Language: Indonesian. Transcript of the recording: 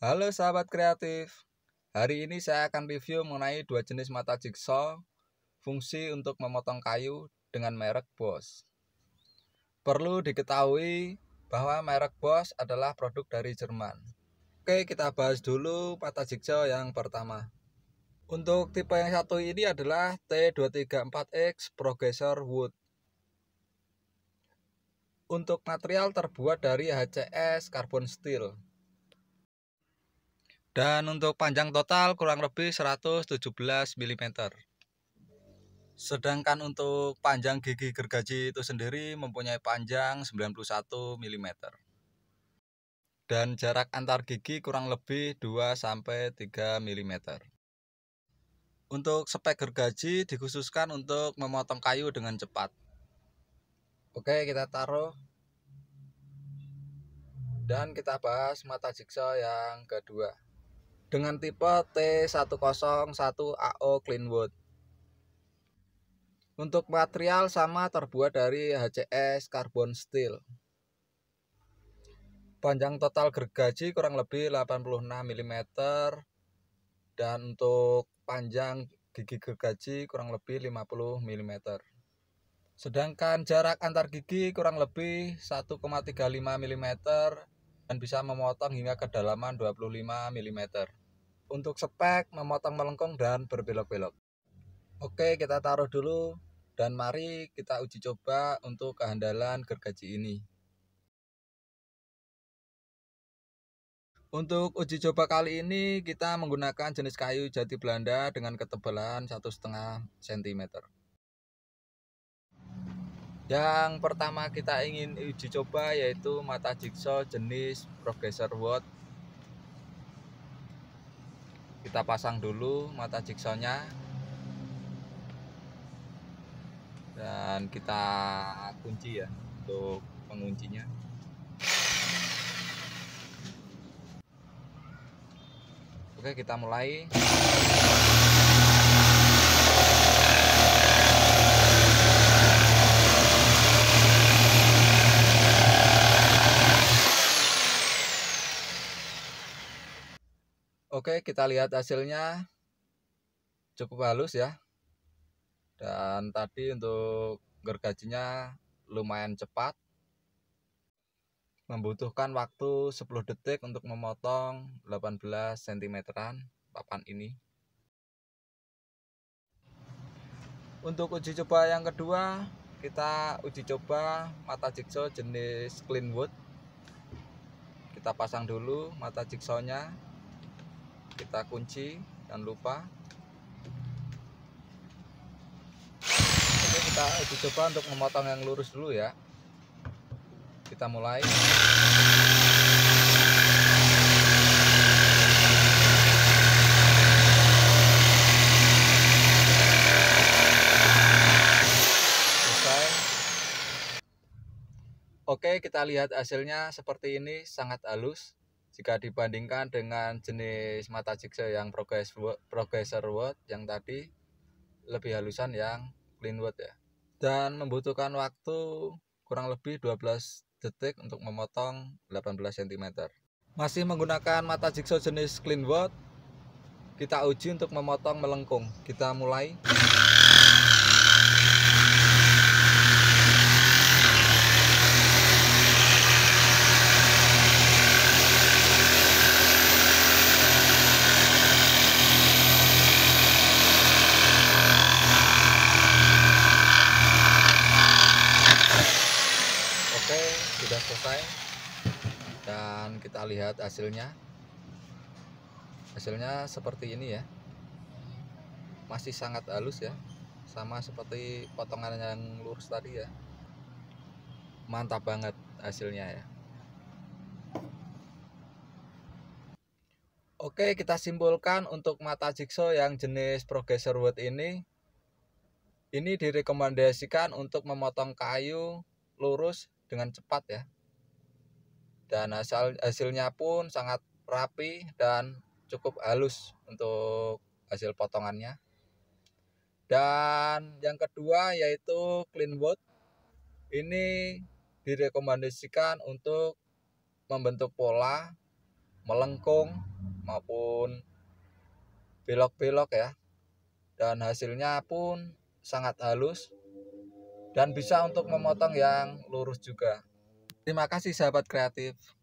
Halo sahabat kreatif. Hari ini saya akan review mengenai dua jenis mata jigsaw, fungsi untuk memotong kayu dengan merek Bosch. Perlu diketahui bahwa merek Bosch adalah produk dari Jerman. Oke, kita bahas dulu mata jigsaw yang pertama. Untuk tipe yang satu ini adalah T234X Progressor Wood. Untuk material terbuat dari HCS carbon steel dan untuk panjang total kurang lebih 117 mm sedangkan untuk panjang gigi gergaji itu sendiri mempunyai panjang 91 mm dan jarak antar gigi kurang lebih 2-3 mm untuk spek gergaji dikhususkan untuk memotong kayu dengan cepat Oke, kita taruh dan kita bahas mata jigsaw yang kedua dengan tipe T101AO Cleanwood. Untuk material sama terbuat dari HCS carbon steel. Panjang total gergaji kurang lebih 86 mm dan untuk panjang gigi gergaji kurang lebih 50 mm. Sedangkan jarak antar gigi kurang lebih 1,35 mm dan bisa memotong hingga kedalaman 25 mm. Untuk spek, memotong melengkung dan berbelok-belok. Oke, kita taruh dulu dan mari kita uji coba untuk kehandalan gergaji ini. Untuk uji coba kali ini kita menggunakan jenis kayu jati Belanda dengan ketebalan 1,5 cm. Yang pertama kita ingin uji coba yaitu mata jigsaw jenis progressor watt. Kita pasang dulu mata jigsawnya. Dan kita kunci ya untuk penguncinya. Oke, kita mulai. Oke, kita lihat hasilnya cukup halus ya. Dan tadi untuk gergajinya lumayan cepat. Membutuhkan waktu 10 detik untuk memotong 18 cm-an papan ini. Untuk uji coba yang kedua, kita uji coba mata jigsaw jenis clean wood. Kita pasang dulu mata jigsawnya kita kunci dan lupa oke kita coba untuk memotong yang lurus dulu ya kita mulai Oke, kita lihat hasilnya seperti ini, sangat halus jika dibandingkan dengan jenis mata jigsaw yang progress progressor wood yang tadi lebih halusan yang clean wood ya dan membutuhkan waktu kurang lebih 12 detik untuk memotong 18 cm masih menggunakan mata jigsaw jenis clean wood kita uji untuk memotong melengkung kita mulai sudah selesai dan kita lihat hasilnya hasilnya seperti ini ya masih sangat halus ya sama seperti potongan yang lurus tadi ya mantap banget hasilnya ya Oke kita simpulkan untuk mata jigsaw yang jenis progressor wood ini ini direkomendasikan untuk memotong kayu lurus dengan cepat ya. Dan hasil hasilnya pun sangat rapi dan cukup halus untuk hasil potongannya. Dan yang kedua yaitu clean wood. Ini direkomendasikan untuk membentuk pola melengkung maupun belok-belok ya. Dan hasilnya pun sangat halus dan bisa untuk memotong yang lurus juga. Terima kasih sahabat kreatif.